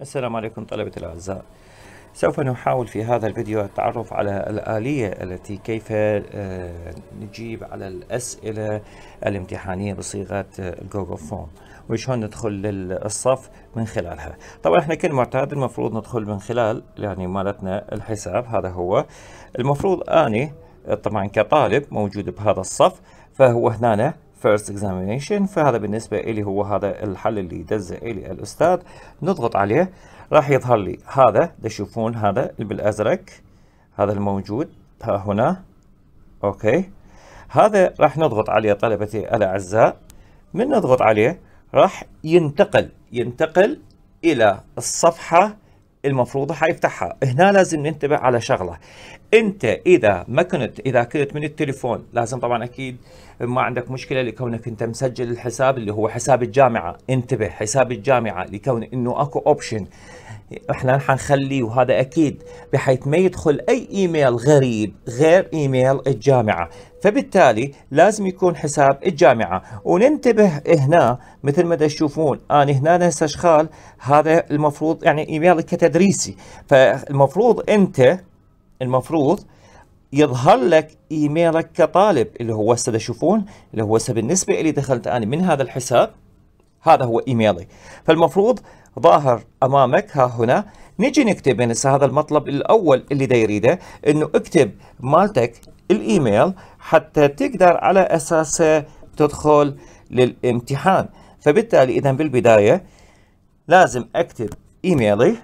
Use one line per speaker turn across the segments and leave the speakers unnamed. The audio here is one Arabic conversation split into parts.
السلام عليكم طلبة الأعزاء سوف نحاول في هذا الفيديو التعرف على الآلية التي كيف آه، نجيب على الأسئلة الامتحانية بصيغة جوجل فورم وشلون ندخل للصف من خلالها طبعا احنا كالمعتاد المفروض ندخل من خلال يعني مالتنا الحساب هذا هو المفروض اني طبعا كطالب موجود بهذا الصف فهو هنا first examination فهذا بالنسبة إلي هو هذا الحل اللي دزه إلي الأستاذ نضغط عليه راح يظهر لي هذا تشوفون هذا بالأزرق هذا الموجود ها هنا أوكي هذا راح نضغط عليه طلبتي الأعزاء من نضغط عليه راح ينتقل ينتقل إلى الصفحة المفروضه حيفتحها هنا لازم ننتبه على شغله انت اذا ما كنت اذا كنت من التليفون لازم طبعا اكيد ما عندك مشكله لكونك انت مسجل الحساب اللي هو حساب الجامعه انتبه حساب الجامعه لكون انه اكو اوبشن احنا حنخليه وهذا اكيد بحيث ما يدخل اي ايميل غريب غير ايميل الجامعه فبالتالي لازم يكون حساب الجامعة وننتبه هنا مثل ما تشوفون أنا هنا استشغال هذا المفروض يعني إيميلك كتدريسي فالمفروض أنت المفروض يظهر لك ايميلك كطالب اللي هو هسه تشوفون اللي هو هسه بالنسبه لي دخلت انا من هذا الحساب هذا هو ايميلي فالمفروض ظاهر امامك ها هنا نيجي نكتب هسه يعني هذا المطلب الاول اللي دا يريده انه اكتب مالتك الايميل حتى تقدر على اساسه تدخل للامتحان فبالتالي اذا بالبدايه لازم اكتب ايميلي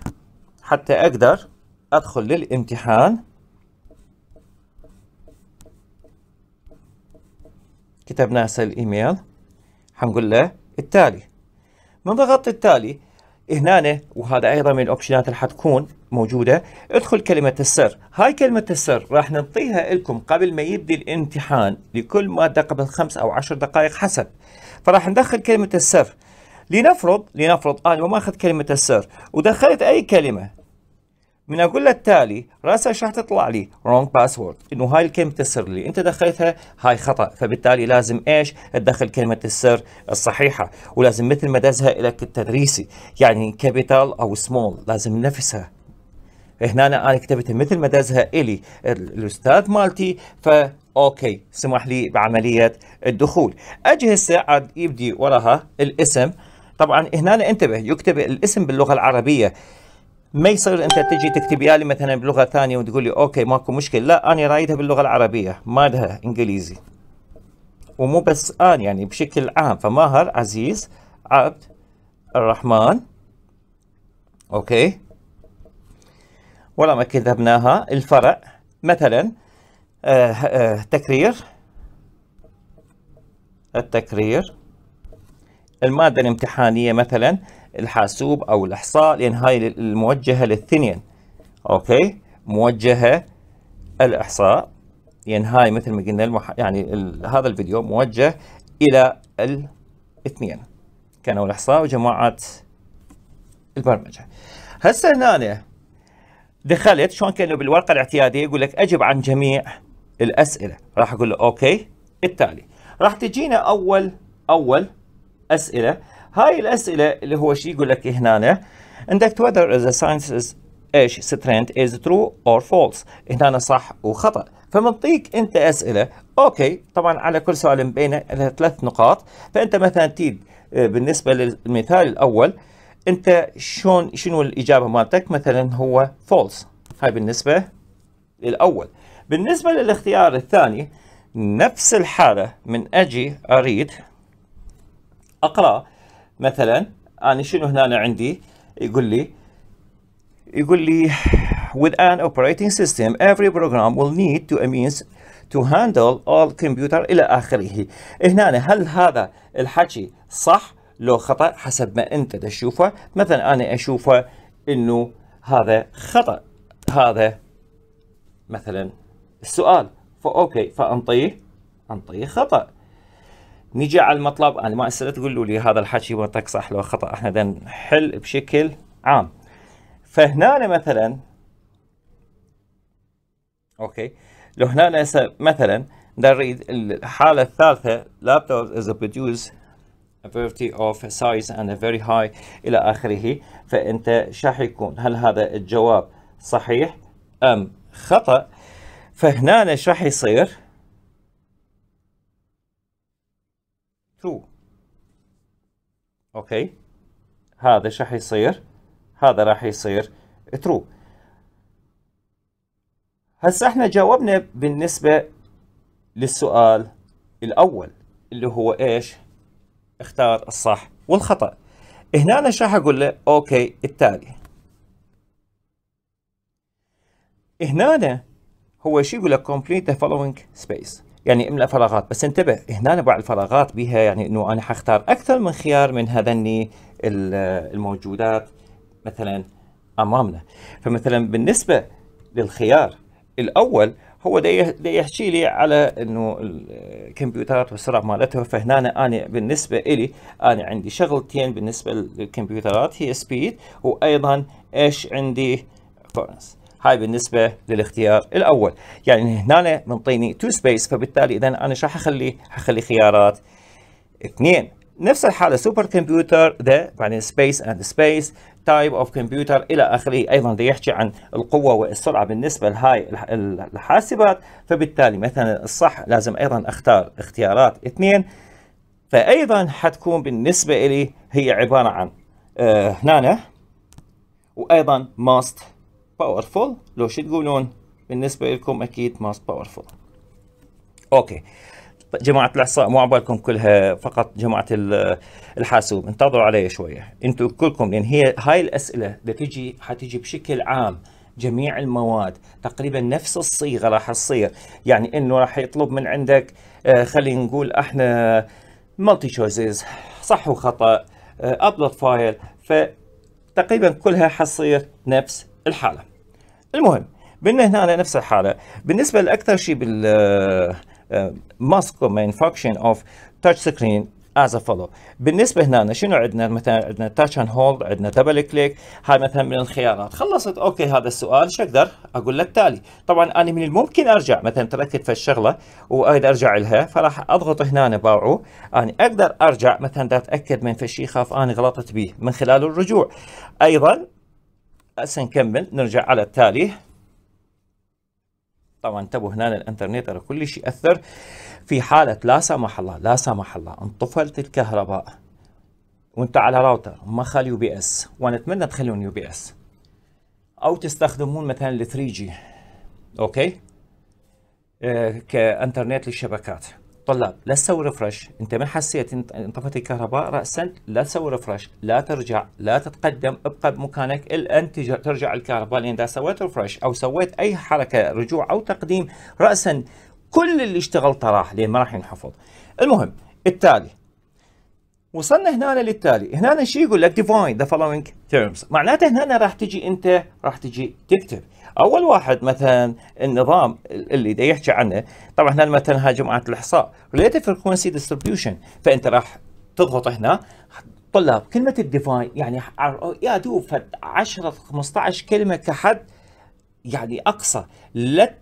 حتى اقدر ادخل للامتحان كتبنا هسه الايميل حنقول له التالي من ضغط التالي هنا وهذا ايضا من الاوبشنات اللي حتكون موجوده ادخل كلمه السر هاي كلمه السر راح نعطيها لكم قبل ما يبدي الامتحان لكل ماده قبل خمس او عشر دقائق حسب فراح ندخل كلمه السر لنفرض لنفرض انا ما اخذ كلمه السر ودخلت اي كلمه من اقول التالي راسا راح تطلع لي رونج باسورد انه هاي الكلمه السر اللي انت دخلتها هاي خطا فبالتالي لازم ايش تدخل كلمه السر الصحيحه ولازم مثل ما دزها لك التدريسي يعني كابيتال او سمول لازم نفسها هنا انا كتبتها مثل ما دزها الي الاستاذ مالتي ف اوكي سمح لي بعمليه الدخول اجي هسه عاد يبدي وراها الاسم طبعا هنا انتبه يكتب الاسم باللغه العربيه ما يصير انت تجي تكتب لي مثلا بلغه ثانيه وتقول لي اوكي ماكو مشكله لا انا رايدها باللغه العربيه ما لها انجليزي ومو بس انا يعني بشكل عام فماهر عزيز عبد الرحمن اوكي ولا ما كتبناها الفرع مثلا آه آه تكرير التكرير الماده الامتحانيه مثلا الحاسوب او الاحصاء لان هاي الموجهه للثنين اوكي موجهه الاحصاء لان يعني هاي مثل ما قلنا المح... يعني ال... هذا الفيديو موجه الى الاثنين كانوا الاحصاء وجماعه البرمجه هسه هنا دخلت شلون كانوا بالورقه الاعتياديه يقول لك اجب عن جميع الاسئله راح اقول له اوكي التالي راح تجينا اول اول اسئله هاي الاسئله اللي هو شيء يقول لك هنا عندك whether the sciences ايش ستريند از ترو اور فولس هنا صح وخطا فمنطيك انت اسئله اوكي طبعا على كل سؤال بين ثلاث نقاط فانت مثلا تيد آه، بالنسبه للمثال الاول انت شلون شنو الاجابه مالتك مثلا هو فولس هاي بالنسبه للاول بالنسبه للاختيار الثاني نفس الحاله من اجي اريد اقرا مثلا انا شنو هنا عندي يقول لي يقول لي with an operating system every program will need to a means to handle all computer الى اخره هنا هل هذا الحكي صح لو خطا حسب ما انت تشوفه مثلا انا اشوفه انه هذا خطا هذا مثلا السؤال فاوكي فانطيه انطيه خطا نيجي على المطلب انا ما اسال تقولوا لي هذا الحكي وقتك صح لو خطا احنا دا نحل بشكل عام فهنا مثلا اوكي لو هنا مثلا نريد الحاله الثالثه لابتوب از produce a variety of size and a very high الى اخره فانت شح يكون هل هذا الجواب صحيح ام خطا فهنا ايش راح يصير true اوكي هذا ايش راح يصير هذا راح يصير true هسه احنا جاوبنا بالنسبة للسؤال الاول اللي هو ايش اختار الصح والخطأ هنا انا راح اقول له اوكي التالي هنا هو شو يقول لك complete the following space يعني املا فراغات بس انتبه هنا بعض الفراغات بها يعني انه انا حختار اكثر من خيار من هذني الموجودات مثلا امامنا فمثلا بالنسبه للخيار الاول هو دا يحكي لي على انه الكمبيوترات والسرعه مالتها فهنا انا بالنسبه لي انا عندي شغلتين بالنسبه للكمبيوترات هي سبيد وايضا ايش عندي فورنس هاي بالنسبه للاختيار الاول يعني هنا منطيني تو سبيس فبالتالي اذا انا شو حخلي حخلي خيارات اثنين نفس الحاله سوبر كمبيوتر ذا بعدين سبيس اند سبيس تايب اوف كمبيوتر الى اخره ايضا ده يحكي عن القوه والسرعه بالنسبه لهاي الحاسبات فبالتالي مثلا الصح لازم ايضا اختار اختيارات اثنين فايضا حتكون بالنسبه لي هي عباره عن آه، هنا وايضا ماست باورفول لو شو تقولون بالنسبة لكم أكيد ماست باورفول أوكي جماعة الإحصاء مو عبالكم كلها فقط جماعة الحاسوب انتظروا علي شوية انتوا كلكم لأن هي هاي الأسئلة بتجي تجي حتيجي بشكل عام جميع المواد تقريبا نفس الصيغة راح تصير يعني انه راح يطلب من عندك آه، خلينا نقول احنا مالتي تشويسز صح وخطأ ابلود آه، فايل فتقريبا كلها حصير نفس الحاله المهم بدنا هنا نفس الحاله بالنسبه لاكثر شيء بال ماسك مين فانكشن اوف تاتش سكرين از فولو بالنسبه هنا شنو عندنا مثلا عندنا تاتش اند هولد عندنا دبل كليك هاي مثلا من الخيارات خلصت اوكي هذا السؤال شو اقدر اقول لك التالي طبعا انا من الممكن ارجع مثلا تركت في الشغله واريد ارجع لها فراح اضغط هنا باعو انا اقدر ارجع مثلا اتاكد من في شيء خاف انا غلطت به من خلال الرجوع ايضا هسه نكمل نرجع على التالي طبعا انتبهوا هنا الانترنت على كل شيء اثر في حاله لا سمح الله لا سمح الله انطفلت الكهرباء وانت على راوتر ما خال يو بي اس وانا اتمنى تخلون يو بي اس او تستخدمون مثلا ال 3 جي اوكي آه كانترنت للشبكات طلاب لا تسوي ريفرش انت ما حسيت انطفت الكهرباء راسا لا تسوي ريفرش لا ترجع لا تتقدم ابقى بمكانك الان ترجع الكهرباء لان اذا سويت ريفرش او سويت اي حركه رجوع او تقديم راسا كل اللي اشتغلته راح لان ما راح ينحفظ المهم التالي وصلنا هنا للتالي هنا شو يقول لك define the following terms معناته هنا راح تجي انت راح تجي تكتب اول واحد مثلا النظام اللي دا يحكي عنه طبعا هنا مثلا هاي جماعه الاحصاء ريليتيف frequency distribution فانت راح تضغط هنا طلاب كلمه الديفاين يعني يا دوب 10 15 كلمه كحد يعني اقصى لا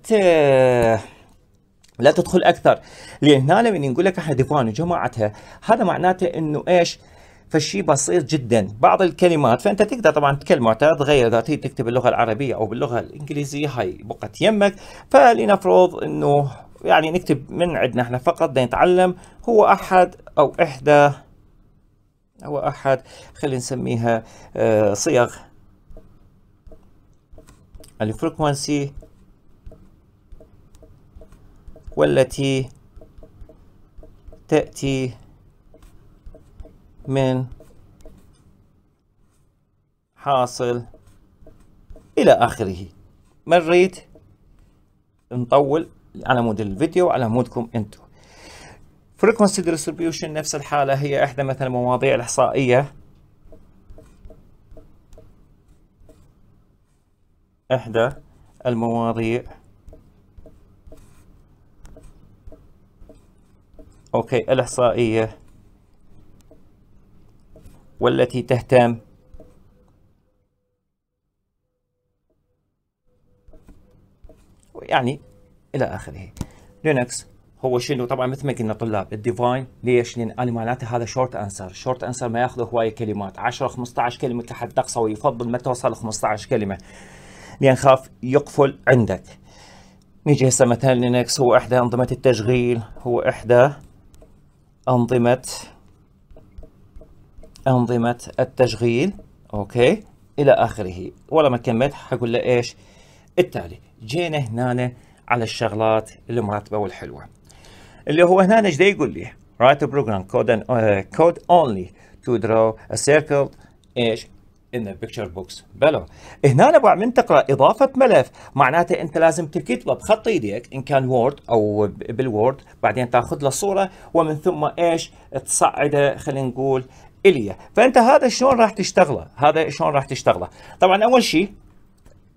لا تدخل اكثر لان هنا من نقول لك احنا ديفان وجماعتها هذا معناته انه ايش فالشيء بسيط جدا بعض الكلمات فانت تقدر طبعا تكلم معترض تغير اذا تريد تكتب اللغه العربيه او باللغه الانجليزيه هاي بقت يمك فلنفرض انه يعني نكتب من عندنا احنا فقط نتعلم هو احد او احدى هو احد خلينا نسميها آه، صيغ الفريكونسي والتي تأتي من حاصل إلى آخره مريت نطول على مود الفيديو على مودكم أنتم frequency distribution نفس الحالة هي إحدى مثلا المواضيع الإحصائية إحدى المواضيع أوكي الإحصائية والتي تهتم يعني إلى آخره لينكس هو شنو طبعا مثل ما قلنا طلاب الديفاين ليش؟ لان انا معناته هذا شورت انسر، شورت انسر ما ياخذ هوايه كلمات 10 15 كلمه كحد اقصى ويفضل ما توصل 15 كلمه لان خاف يقفل عندك. نيجي هسه مثلا لينكس هو احدى انظمه التشغيل هو احدى أنظمة أنظمة التشغيل أوكي إلى آخره ولما كملت حقول له إيش التالي جينا هنا على الشغلات المرتبة والحلوة اللي هو هنا ايش يقول لي write a program code and uh, code only to draw a circle ايش ان البكتشر بوكس بلو هنا بعد من تقرا اضافه ملف معناته انت لازم تكتبه بخط ايديك ان كان وورد او بالوورد بعدين تاخذ له الصوره ومن ثم ايش تصعده خلينا نقول اليا فانت هذا شلون راح تشتغله هذا شلون راح تشتغله طبعا اول شيء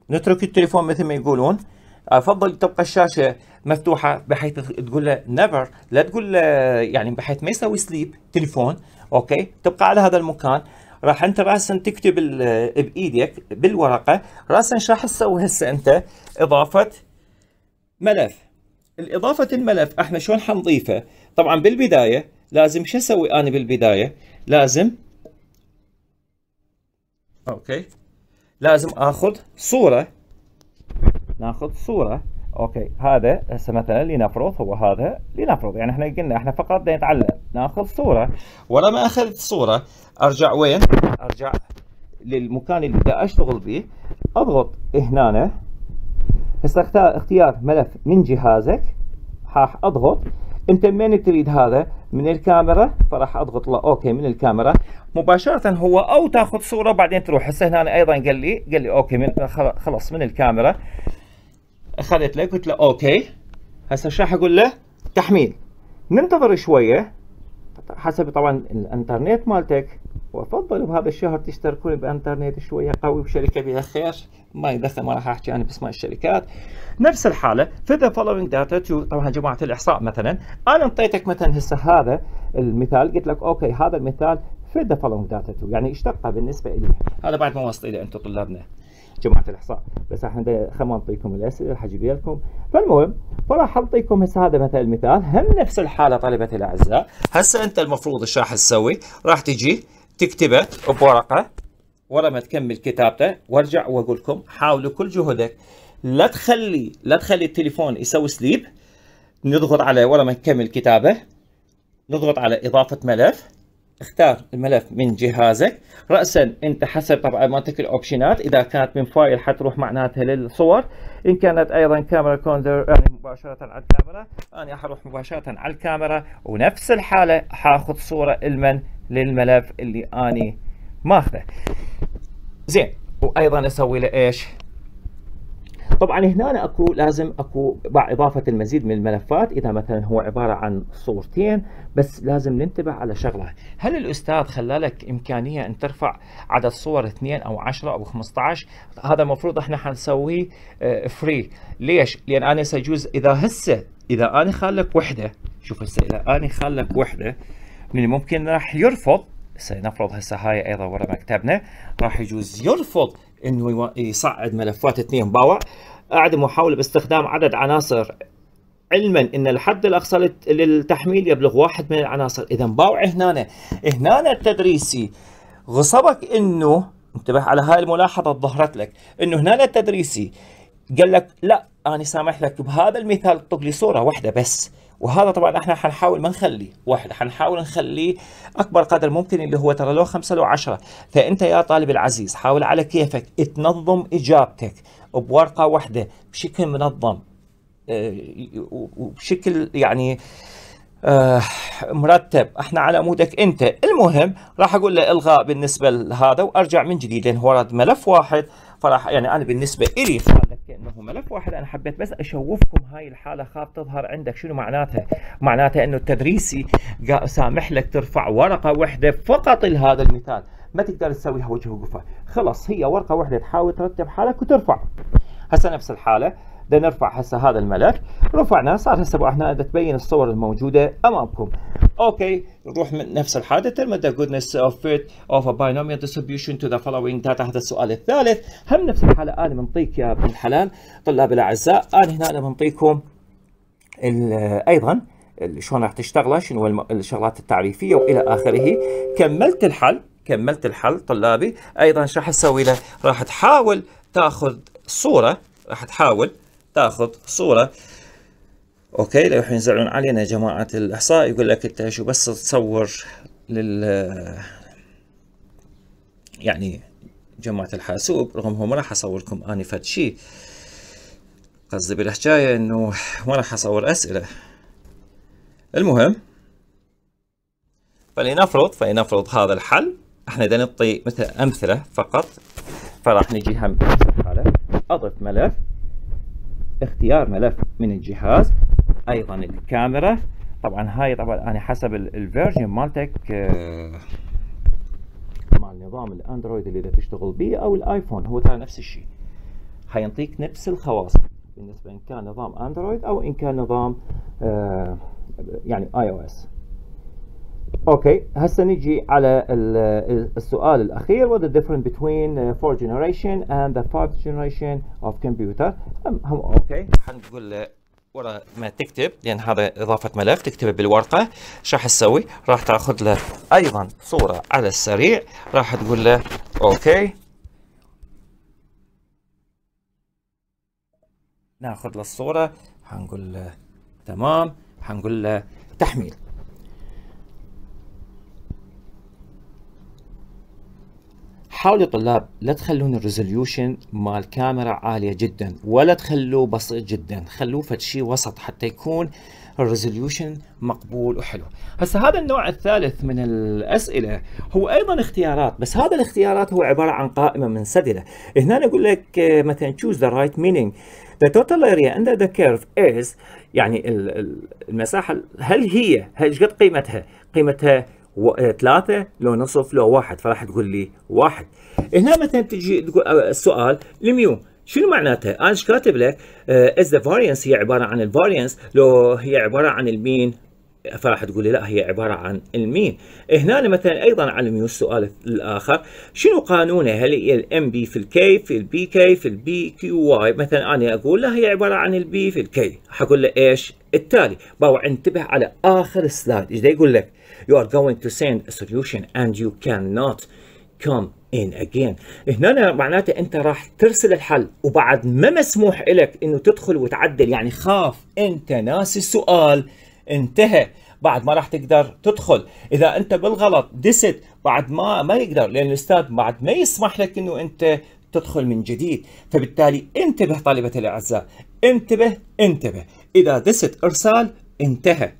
نترك التليفون مثل ما يقولون افضل تبقى الشاشه مفتوحه بحيث تقول له نيفر لا تقول له يعني بحيث ما يسوي سليب تليفون اوكي تبقى على هذا المكان راح انت راسا تكتب بايدك بالورقه راسا شو راح تسوي هسه انت اضافه ملف الاضافه الملف احنا شلون حنضيفه طبعا بالبدايه لازم شو اسوي انا بالبدايه لازم اوكي لازم اخذ صوره ناخذ صوره اوكي هذا هسه مثلا لنفرض هو هذا لنفرض يعني احنا قلنا احنا فقط بدنا نتعلم ناخذ صوره ولما اخذت صوره ارجع وين؟ ارجع للمكان اللي بدي اشتغل به اضغط هنا هسه اختار اختيار ملف من جهازك راح اضغط انت من تريد هذا من الكاميرا فراح اضغط له اوكي من الكاميرا مباشره هو او تاخذ صوره بعدين تروح هسه هنا ايضا قال لي قال لي اوكي من خلص من الكاميرا اخذت لك قلت له اوكي هسه شو راح اقول له تحميل ننتظر شويه حسب طبعا الانترنت مالتك وافضل بهذا الشهر تشتركون بانترنت شويه قوي بشركه بها خير ما يدخل ما راح احكي انا باسماء الشركات نفس الحاله في ذا فولوينج داتا تو طبعا جماعه الاحصاء مثلا انا انطيتك مثلا هسه هذا المثال قلت لك اوكي هذا المثال في ذا فولوينج داتا تو يعني اشتقها بالنسبه لي هذا بعد ما وصلت الى انتم طلابنا جماعه الاحصاء بس احنا خلنا نعطيكم الاسئله حجيبها لكم فالمهم فراح اعطيكم هسه هذا مثلا مثال هم نفس الحاله طلبتي الاعزاء هسه انت المفروض ايش راح تسوي؟ راح تجي تكتبه بورقه ورا ما تكمل كتابته وارجع واقول لكم حاولوا كل جهدك لا تخلي لا تخلي التليفون يسوي سليب نضغط عليه ورا ما نكمل كتابه نضغط على اضافه ملف اختار الملف من جهازك راسا انت حسب طبعا منطق الاوبشنات اذا كانت من فايل حتروح معناتها للصور ان كانت ايضا كاميرا كوندر يعني مباشره على الكاميرا انا حروح مباشره على الكاميرا ونفس الحاله حاخذ صوره المن للملف اللي اني ماخذه زين وايضا اسوي له ايش طبعا هنا اكو لازم اكو اضافه المزيد من الملفات اذا مثلا هو عباره عن صورتين بس لازم ننتبه على شغله هل الاستاذ خلالك امكانيه ان ترفع عدد صور 2 او 10 او 15 هذا المفروض احنا حنسويه فري آه، ليش لان انا سيجوز اذا هسه اذا انا خالك وحده شوف هسه اذا انا خالك وحده من الممكن راح يرفض سنفرض هسه هاي ايضا ورا مكتبنا راح يجوز يرفض انه يصعد ملفات 2 باوع اعد محاوله باستخدام عدد عناصر علما ان الحد الاقصى للتحميل يبلغ واحد من العناصر اذا باوع هنا هنا التدريسي غصبك انه انتبه على هاي الملاحظه ظهرت لك انه هنا التدريسي قال لك لا انا سامح لك بهذا المثال اطلق لي صوره واحده بس وهذا طبعا احنا حنحاول ما نخليه واحد حنحاول نخليه اكبر قدر ممكن اللي هو ترى لو خمسه لو عشره فانت يا طالب العزيز حاول على كيفك تنظم اجابتك بورقه واحده بشكل منظم آه، وبشكل يعني آه، مرتب احنا على مودك انت المهم راح اقول له الغاء بالنسبه لهذا وارجع من جديد لان هو ملف واحد فراح يعني انا بالنسبه الي كانه ملف واحد انا حبيت بس اشوفكم هاي الحاله خاف تظهر عندك شنو معناتها معناتها انه التدريسي سامح لك ترفع ورقه واحده فقط لهذا المثال ما تقدر تسويها وجه وقفه خلص هي ورقه واحده تحاول ترتب حالك وترفع هسه نفس الحاله بدنا نرفع هسه هذا الملف رفعناه صار هسه احنا تبين الصور الموجوده امامكم اوكي نروح من نفس الحادثه ترمى the goodness of fit of a binomial distribution to the following هذا السؤال الثالث هم نفس الحاله انا بنطيك يا ابن الحلال طلاب الاعزاء انا هنا انا بنطيكم ايضا شلون راح تشتغله شنو الشغلات التعريفيه والى اخره كملت الحل كملت الحل طلابي ايضا ايش راح تسوي له راح تحاول تاخذ صوره راح تحاول تاخذ صوره اوكي لو يزعلون علينا جماعه الاحصاء يقول لك انت شو بس تصور لل يعني جماعه الحاسوب رغم هو ما راح اصور لكم اني فد شيء قصدي بالحكايه انه ما راح اصور اسئله المهم فلنفرض فلنفرض هذا الحل احنا بدنا نعطي مثل امثله فقط فراح نجي هم حاله اضف ملف اختيار ملف من الجهاز ايضا الكاميرا طبعا هاي طبعا انا حسب الفيرجن مالتك آه، مال نظام الاندرويد اللي تشتغل به او الايفون هو ترى نفس الشيء حينطيك نفس الخواص بالنسبه ان كان نظام اندرويد او ان كان نظام آه، يعني اي او اس اوكي هسه نجي على السؤال الاخير what the difference between uh, fourth generation and the fifth generation of computer اوكي حنقول له ورا ما تكتب لان هذا اضافه ملف تكتبه بالورقه ايش راح تسوي راح تاخذ له ايضا صوره على السريع راح تقول له اوكي ناخذ له الصوره حنقول له تمام حنقول له تحميل حاولوا يا طلاب لا تخلون الريزوليوشن مال الكاميرا عاليه جدا ولا تخلوه بسيط جدا خلوه فد شيء وسط حتى يكون الريزوليوشن مقبول وحلو هسه هذا النوع الثالث من الاسئله هو ايضا اختيارات بس هذا الاختيارات هو عباره عن قائمه منسدله هنا اقول لك آه، مثلا choose the right meaning the total area under the curve is يعني المساحه هل هي هل قد قيمتها قيمتها و... إيه، ثلاثة لو نصف لو واحد فراح تقول لي واحد هنا مثلا تجي تقول آه، السؤال الميو شنو معناتها؟ انا ايش كاتب لك؟ از ذا فارينس هي عباره عن الفارينس لو هي عباره عن المين فراح تقول لي لا هي عباره عن المين هنا مثلا ايضا على الميو السؤال الاخر شنو قانونه هل هي الام بي في الكي في البي كي في البي كيو واي مثلا انا اقول لا هي عباره عن البي في الكي حقول له ايش التالي باوع انتبه على اخر سلايد ايش يقول لك you are going to send a solution and you cannot come in again هنا معناته انت راح ترسل الحل وبعد ما مسموح لك انه تدخل وتعدل يعني خاف انت ناسي السؤال انتهى بعد ما راح تقدر تدخل اذا انت بالغلط دست بعد ما ما يقدر لان الاستاذ بعد ما يسمح لك انه انت تدخل من جديد فبالتالي انتبه طالبة الاعزاء انتبه انتبه اذا دست ارسال انتهى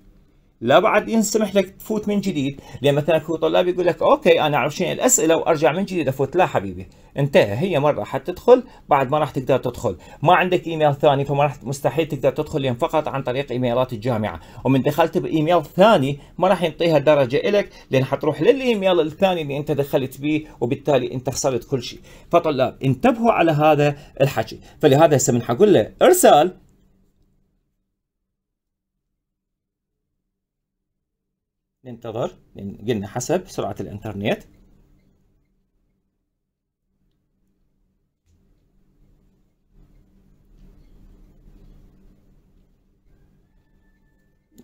لا بعد ينسمح لك تفوت من جديد لان مثلا في طلاب يقول لك اوكي انا شنو الاسئله وارجع من جديد افوت لا حبيبي انتهى هي مره حتدخل بعد ما راح تقدر تدخل ما عندك ايميل ثاني فما راح مستحيل تقدر تدخل لان فقط عن طريق ايميلات الجامعه ومن دخلت بايميل ثاني ما راح ينطيها درجه لك لان حتروح للايميل الثاني اللي انت دخلت به وبالتالي انت خسرت كل شيء فطلاب انتبهوا على هذا الحكي فلهذا هسه من حقول له ارسال ننتظر قلنا حسب سرعة الإنترنت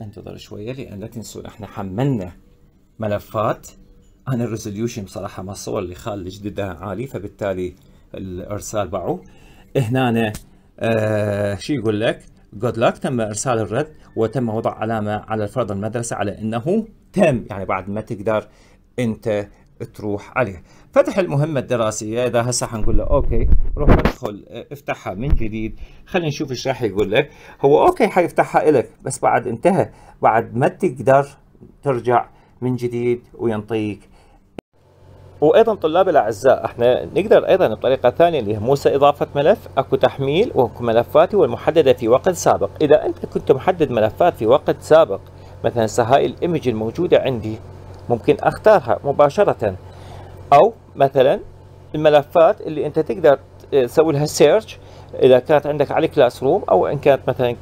ننتظر شوية لأن لا تنسوا إحنا حملنا ملفات أنا الريزوليوشن بصراحة مع الصور اللي خال جددها عالي فبالتالي الإرسال باعه هنا آه شو يقول لك جودلاك تم إرسال الرد وتم وضع علامة على الفرد المدرسة على أنه تم يعني بعد ما تقدر أنت تروح عليه فتح المهمة الدراسية إذا هسه حنقول له أوكي روح ادخل افتحها من جديد خلينا نشوف ايش راح يقول لك هو أوكي حيفتحها إلك بس بعد انتهى بعد ما تقدر ترجع من جديد وينطيك وايضا طلاب الاعزاء احنا نقدر ايضا بطريقه ثانيه اللي هي موسى اضافه ملف اكو تحميل واكو ملفاتي والمحدده في وقت سابق اذا انت كنت محدد ملفات في وقت سابق مثلا هاي الايمج الموجوده عندي ممكن اختارها مباشره او مثلا الملفات اللي انت تقدر تسوي لها سيرش اذا كانت عندك على كلاس روم او ان كانت مثلا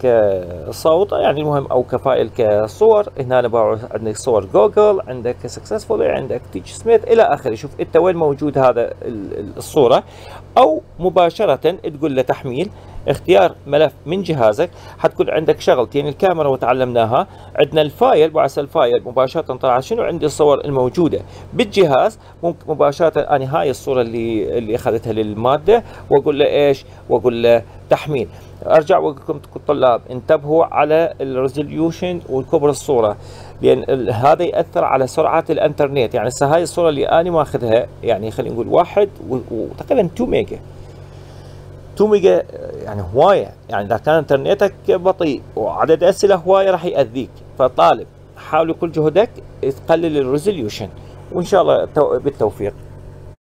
كصوت يعني المهم او كفايل كصور هنا باعوا عندك صور جوجل عندك سكسسفولي عندك تيتش سميث الى اخره شوف انت وين موجود هذا الصوره او مباشره تقول له تحميل اختيار ملف من جهازك حتكون عندك شغلتين يعني الكاميرا وتعلمناها عندنا الفايل بعث الفايل مباشره طلع شنو عندي الصور الموجوده بالجهاز ممكن مباشره انا هاي الصوره اللي اللي اخذتها للماده واقول له ايش واقول له تحميل ارجع واقول لكم طلاب انتبهوا على الريزوليوشن وكبر الصوره لان هذا ياثر على سرعه الانترنت يعني هسه هاي الصوره اللي انا ماخذها يعني خلينا نقول واحد وتقريبا 2 ميجا 2 ميجا يعني هوايه يعني اذا كان انترنتك بطيء وعدد اسئله هوايه راح ياذيك فطالب حاول كل جهدك تقلل الريزوليوشن وان شاء الله بالتوفيق